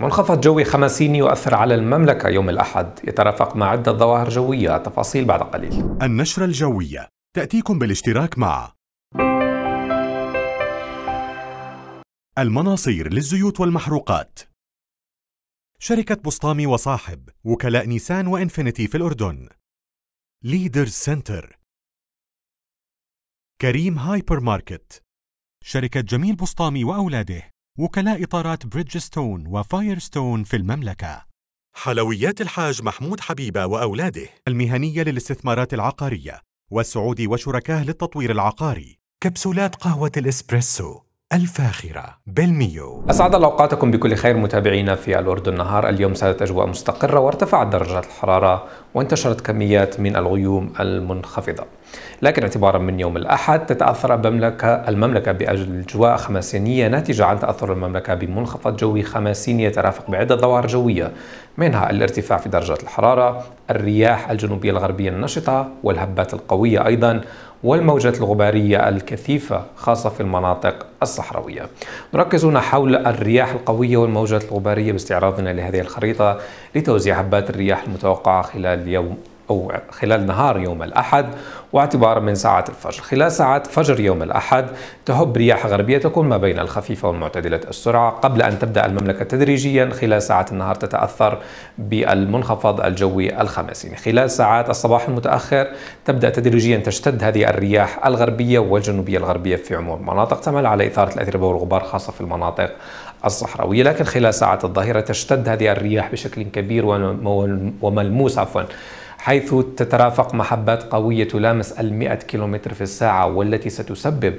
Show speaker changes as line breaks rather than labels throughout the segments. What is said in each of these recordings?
منخفض جوي خمسين يؤثر على المملكة يوم الأحد يترافق مع عدة ظواهر جوية تفاصيل بعد قليل النشرة الجوية تأتيكم بالاشتراك مع
المناصير للزيوت والمحروقات شركة بسطامي وصاحب وكلاء نيسان وإنفينيتي في الأردن ليدرز سنتر كريم هايبر ماركت شركة جميل بسطامي وأولاده وكلاء إطارات بريدجستون وفايرستون في المملكة حلويات الحاج محمود حبيبة وأولاده المهنية للاستثمارات العقارية والسعودي وشركاه للتطوير العقاري كبسولات قهوة الإسبريسو الفاخرة بالميو
أسعد الله أوقاتكم بكل خير متابعينا في الأردن نهار اليوم سادت أجواء مستقرة وارتفعت درجات الحرارة وانتشرت كميات من الغيوم المنخفضة لكن اعتبارا من يوم الأحد تتأثر المملكة, المملكة بأجواء خماسينية ناتجة عن تأثر المملكة بمنخفض جوي خماسيني يترافق بعدة ظواهر جوية منها الارتفاع في درجات الحرارة الرياح الجنوبية الغربية النشطة والهبات القوية أيضا والموجات الغبارية الكثيفة خاصة في المناطق الصحراوية نركز هنا حول الرياح القوية والموجات الغبارية باستعراضنا لهذه الخريطة لتوزيع هبات الرياح المتوقعة خلال اليوم أو خلال نهار يوم الأحد واعتبارا من ساعات الفجر خلال ساعات فجر يوم الأحد تهب رياح غربية تكون ما بين الخفيفة والمعتدلة السرعة قبل أن تبدأ المملكة تدريجيا خلال ساعات النهار تتأثر بالمنخفض الجوي الخماسي خلال ساعات الصباح المتأخر تبدأ تدريجيا تشتد هذه الرياح الغربية والجنوبية الغربية في عموم المناطق تعمل على إثارة الأتربة والغبار خاصة في المناطق الصحراوية لكن خلال ساعات الظهيرة تشتد هذه الرياح بشكل كبير وملموس عفوا حيث تترافق محبات قوية تلامس المئة كيلومتر في الساعة والتي ستسبب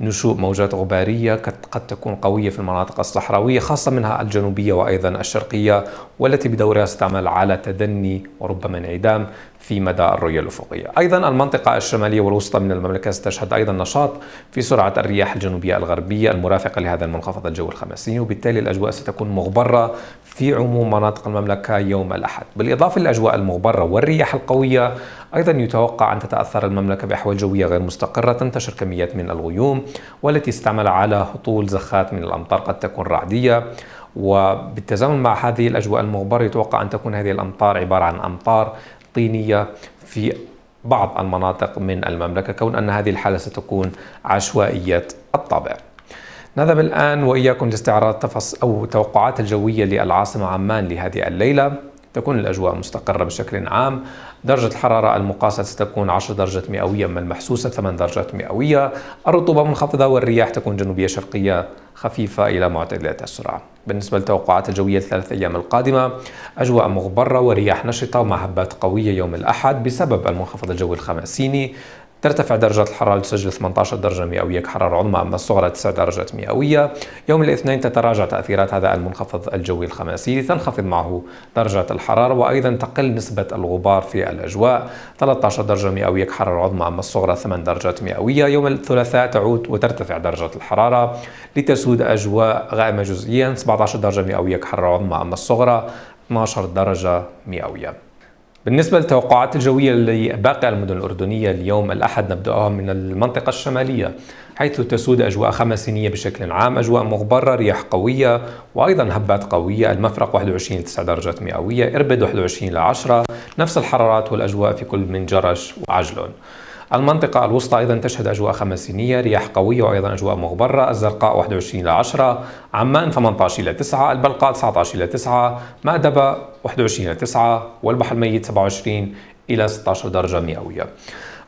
نشوء موجات غبارية قد تكون قوية في المناطق الصحراوية خاصة منها الجنوبية وأيضا الشرقية والتي بدورها ستعمل على تدني وربما انعدام في مدى الرؤية الأفقية أيضا المنطقة الشمالية والوسطى من المملكة ستشهد أيضا نشاط في سرعة الرياح الجنوبية الغربية المرافقة لهذا المنخفض الجو الخماسي وبالتالي الأجواء ستكون مغبرة في عموم مناطق المملكة يوم الأحد بالإضافة للأجواء المغبرة والرياح الرياح القوية أيضا يتوقع أن تتأثر المملكة بأحوال جوية غير مستقرة تنتشر كميات من الغيوم والتي استعمل على هطول زخات من الأمطار قد تكون رعدية وبالتزامن مع هذه الأجواء المغبرة يتوقع أن تكون هذه الأمطار عبارة عن أمطار طينية في بعض المناطق من المملكة كون أن هذه الحالة ستكون عشوائية الطابع نذهب الآن وإياكم لاستعراض تفص أو توقعات الجوية للعاصمة عمان لهذه الليلة تكون الأجواء مستقرة بشكل عام درجة الحرارة المقاسة ستكون 10 درجة مئوية من المحسوسة 8 درجات مئوية الرطوبة منخفضة والرياح تكون جنوبية شرقية خفيفة إلى معتدلة السرعة بالنسبة للتوقعات الجوية الثلاث أيام القادمة أجواء مغبرة ورياح نشطة مع هبات قوية يوم الأحد بسبب المنخفض الجوي الخماسيني ترتفع درجة الحرارة لتسجل 18 درجة مئوية كحرارة عظمى أما الصغرى 9 درجات مئوية يوم الاثنين تتراجع تأثيرات هذا المنخفض الجوي الخماسي لتنخفض معه درجة الحرارة وأيضا تقل نسبة الغبار في الأجواء 13 درجة مئوية كحرارة عظمى أما الصغرى 8 درجات مئوية يوم الثلاثاء تعود وترتفع درجة الحرارة لتسود أجواء غائمة جزئيا 17 درجة مئوية كحرارة عظمى أما الصغرى 12 درجة مئوية بالنسبة للتوقعات الجوية لباقي المدن الأردنية اليوم الأحد نبدأها من المنطقة الشمالية حيث تسود أجواء خمسينية بشكل عام أجواء مغبرة رياح قوية وأيضا هبات قوية المفرق 21 إلى 9 درجات مئوية إربد 21 إلى 10 نفس الحرارات والأجواء في كل من جرش وعجلون المنطقة الوسطى أيضا تشهد أجواء خمسينية رياح قوية وأيضا أجواء مغبرة الزرقاء 21 إلى 10 عمان 18 إلى 9 البلقاء 19 إلى 9 مأدبة 21 إلى 9 والبحر الميت 27 إلى 16 درجة مئوية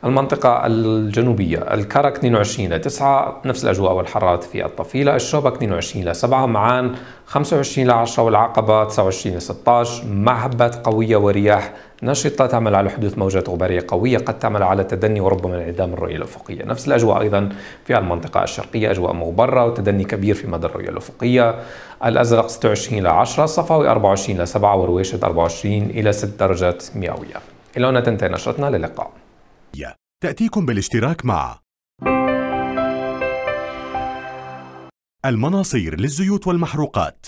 المنطقة الجنوبية الكرك 22 ل 9 نفس الأجواء والحرارة في الطفيلة الشوبك 22 ل 7 معان 25 ل 10 والعقبة 29 ل 16 مع هبات قوية ورياح نشطة تعمل على حدوث موجات غبارية قوية قد تعمل على تدني وربما انعدام الرؤية الأفقية نفس الأجواء أيضا في المنطقة الشرقية أجواء مغبرة وتدني كبير في مدى الرؤية الأفقية الأزرق 26 ل 10 صفاوي 24 ل 7 ورويشد 24 إلى 6 درجات مئوية إلى هنا تنتهي نشرتنا للقاء الرؤية تأتيكم بالاشتراك مع
المناصير للزيوت والمحروقات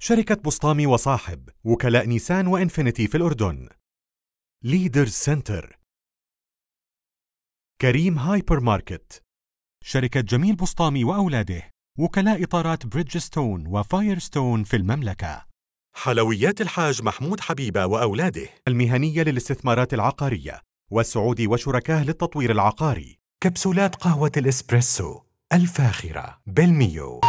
شركة بسطامي وصاحب وكلاء نيسان وإنفينيتي في الأردن ليدرز سنتر كريم هايبر ماركت شركة جميل بسطامي وأولاده وكلاء إطارات بريدجستون وفايرستون في المملكة حلويات الحاج محمود حبيبة وأولاده المهنية للاستثمارات العقارية والسعودي وشركاه للتطوير العقاري كبسولات قهوة الإسبريسو الفاخرة بالميو